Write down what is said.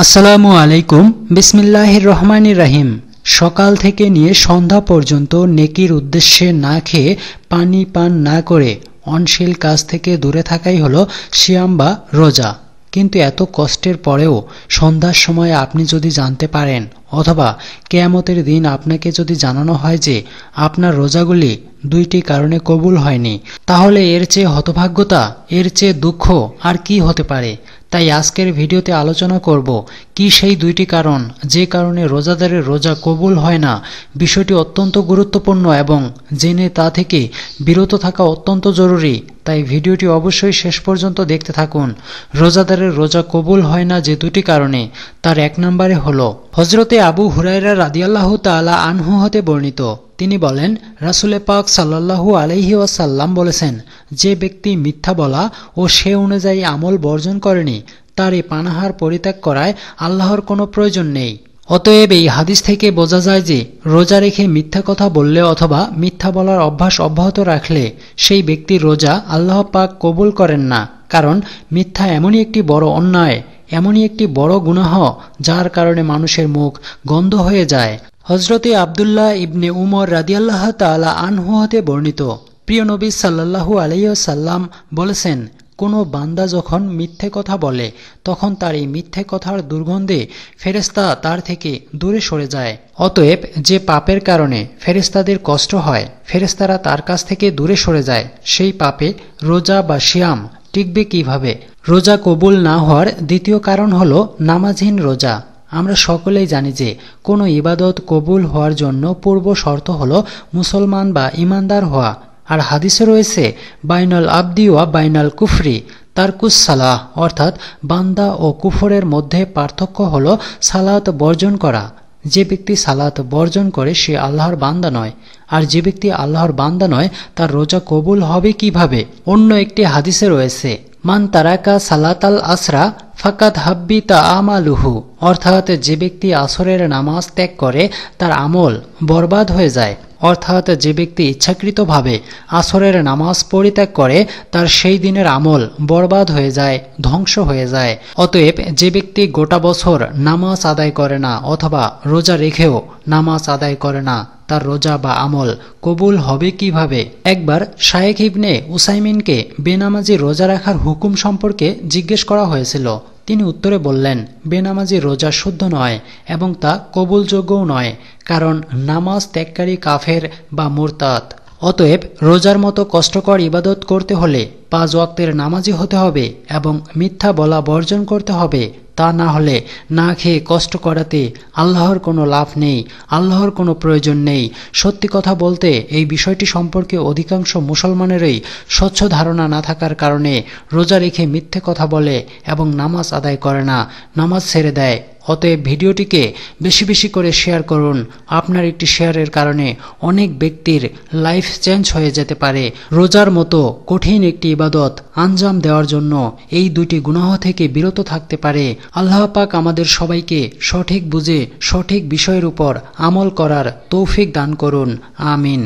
আসসালামু আলাইকুম বিসমিল্লাহির রহমানির রাহিম সকাল থেকে নিয়ে সন্ধ্যা পর্যন্ত নেকির উদ্দেশ্যে না খেয়ে পানি পান না করে অনশীল কাজ থেকে দূরে থাকাই হলো শিয়াম বা রোজা কিন্তু এত কষ্টের পরেও সন্ধ্যার সময় আপনি যদি জানতে পারেন অথবা কেয়ামতের দিন আপনাকে যদি জানানো হয় যে আপনার রোজাগুলি দুইটি কারণে কবুল হয়নি তাহলে এর চেয়ে হতভাগ্যতা এর চেয়ে দুঃখ আর কি হতে পারে তাই আজকের ভিডিওতে আলোচনা করব কি সেই দুইটি কারণ যে কারণে রোজাদারের রোজা কবুল হয় না বিষয়টি অত্যন্ত গুরুত্বপূর্ণ এবং জেনে তা থেকে বিরত থাকা অত্যন্ত জরুরি তাই ভিডিওটি অবশ্যই শেষ পর্যন্ত দেখতে থাকুন রোজাদারের রোজা কবুল হয় না যে দুটি কারণে তার এক নম্বরে হল হজরতে আবু হুরাইরা রাদিয়াল্লাহ তালা আনহু হতে বর্ণিত তিনি বলেন রাসুলে পাক সাল্লাহু আলহি ওয়াসাল্লাম বলেছেন যে ব্যক্তি মিথ্যা বলা ও সে অনুযায়ী আমল বর্জন করেনি তার এই পানাহার পরিত্যাগ করায় আল্লাহর কোনো প্রয়োজন নেই অতএব এই হাদিস থেকে বোঝা যায় যে রোজা রেখে মিথ্যা কথা বললে অথবা মিথ্যা বলার অভ্যাস অব্যাহত রাখলে সেই ব্যক্তির রোজা আল্লাহ পাক কবুল করেন না কারণ মিথ্যা এমনই একটি বড় অন্যায় এমনই একটি বড় গুনাহ যার কারণে মানুষের মুখ গন্ধ হয়ে যায় হজরতে আবদুল্লাহ ইবনে উমর রাদিয়াল্লাহ তালা আনহু বর্ণিত প্রিয় নবী সাল্লাহু আলাইসাল্লাম বলেছেন কোনো বান্দা যখন মিথ্যে কথা বলে তখন তার এই মিথ্যে কথার দুর্গন্ধে ফেরেস্তা তার থেকে দূরে সরে যায় অতএব যে পাপের কারণে ফেরেস্তাদের কষ্ট হয় ফেরেস্তারা তার কাছ থেকে দূরে সরে যায় সেই পাপে রোজা বা শ্যাম টিকবে কিভাবে রোজা কবুল না হওয়ার দ্বিতীয় কারণ হলো নামাজহীন রোজা আমরা সকলেই জানি যে কোনো ইবাদত কবুল হওয়ার জন্য পূর্ব শর্ত হল মুসলমান বা ইমানদার হওয়া আর হাদিসে রয়েছে বাইনাল আবদি ওয়া বাইনাল কুফরি তারকুস সালাহ অর্থাৎ বান্দা ও কুফরের মধ্যে পার্থক্য হল সালাত বর্জন করা যে ব্যক্তি সালাত বর্জন করে সে আল্লাহর বান্দা নয় আর যে ব্যক্তি আল্লাহর বান্দা নয় তার রোজা কবুল হবে কিভাবে অন্য একটি হাদিসে রয়েছে মান তারাকা সালাতাল আসরা ফাকাত হাব্বি তা আমালুহু অর্থাৎ যে ব্যক্তি আসরের নামাজ ত্যাগ করে তার আমল বরবাদ হয়ে যায় অর্থাৎ যে ব্যক্তি ইচ্ছাকৃতভাবে আসরের নামাজ পরিত্যাগ করে তার সেই দিনের আমল বরবাদ হয়ে যায় ধ্বংস হয়ে যায় অতএব যে ব্যক্তি গোটা বছর নামাজ আদায় করে না অথবা রোজা রেখেও নামাজ আদায় করে না তার রোজা বা আমল কবুল হবে কিভাবে একবার শায়েক ইবনে উসাইমিনকে বেনামাজি রোজা রাখার হুকুম সম্পর্কে জিজ্ঞেস করা হয়েছিল তিনি উত্তরে বললেন বেনামাজি রোজা শুদ্ধ নয় এবং তা কবুলযোগ্যও নয় কারণ নামাজ ত্যাগকারী কাফের বা মোরতাত অতএব রোজার মতো কষ্টকর ইবাদত করতে হলে পাঁচ ওয়াক্তের নামাজি হতে হবে এবং মিথ্যা বলা বর্জন করতে হবে তা না হলে না খেয়ে কষ্ট করাতে আল্লাহর কোনো লাভ নেই আল্লাহর কোনো প্রয়োজন নেই সত্যি কথা বলতে এই বিষয়টি সম্পর্কে অধিকাংশ মুসলমানেরই স্বচ্ছ ধারণা না থাকার কারণে রোজা রেখে মিথ্যে কথা বলে এবং নামাজ আদায় করে না নামাজ ছেড়ে দেয় অতএব ভিডিওটিকে বেশি বেশি করে শেয়ার করুন আপনার একটি শেয়ারের কারণে অনেক ব্যক্তির লাইফ চেঞ্জ হয়ে যেতে পারে রোজার মতো কঠিন একটি ইবাদত আঞ্জাম দেওয়ার জন্য এই দুটি গুনাহ থেকে বিরত থাকতে পারে আল্লাহ পাক আমাদের সবাইকে সঠিক বুঝে সঠিক বিষয়ের উপর আমল করার তৌফিক দান করুন আমিন